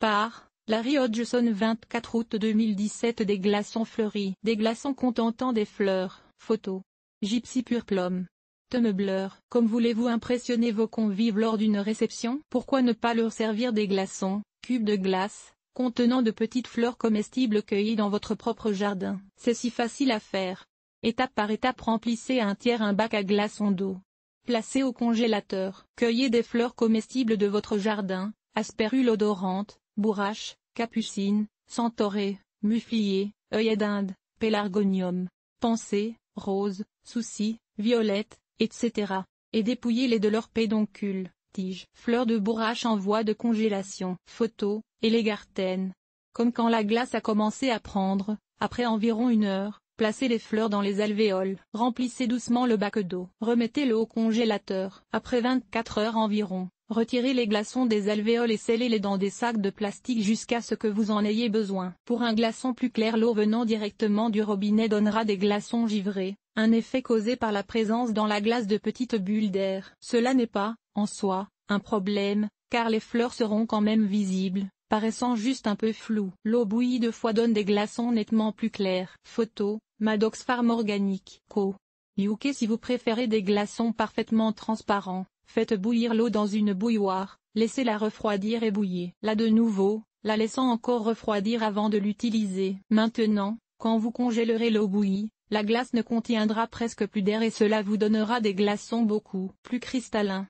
Par Larry Hodgson 24 août 2017 Des glaçons fleuris Des glaçons contentant des fleurs, photo. Gypsy Pure Plum. bleur, comme voulez-vous impressionner vos convives lors d'une réception Pourquoi ne pas leur servir des glaçons, cubes de glace, contenant de petites fleurs comestibles cueillies dans votre propre jardin C'est si facile à faire. Étape par étape remplissez un tiers un bac à glaçons d'eau. Placez au congélateur. Cueillez des fleurs comestibles de votre jardin, asperules odorante, bourrache, capucine, centaurée, muflier, œillet d'Inde, pélargonium, pensée, rose, souci, violette, etc. et dépouiller les de leurs pédoncules, tiges, fleurs de bourrache en voie de congélation, photo, et les Comme quand la glace a commencé à prendre, après environ une heure, Placez les fleurs dans les alvéoles. Remplissez doucement le bac d'eau. Remettez-le au congélateur. Après 24 heures environ, retirez les glaçons des alvéoles et scellez-les dans des sacs de plastique jusqu'à ce que vous en ayez besoin. Pour un glaçon plus clair, l'eau venant directement du robinet donnera des glaçons givrés, un effet causé par la présence dans la glace de petites bulles d'air. Cela n'est pas, en soi, un problème, car les fleurs seront quand même visibles paraissant juste un peu floues. L'eau bouillie de fois donne des glaçons nettement plus clairs. Photo Maddox Farm Organic Co. UK si vous préférez des glaçons parfaitement transparents, faites bouillir l'eau dans une bouilloire, laissez-la refroidir et bouillir. Là de nouveau, la laissant encore refroidir avant de l'utiliser. Maintenant, quand vous congélerez l'eau bouillie, la glace ne contiendra presque plus d'air et cela vous donnera des glaçons beaucoup plus cristallins.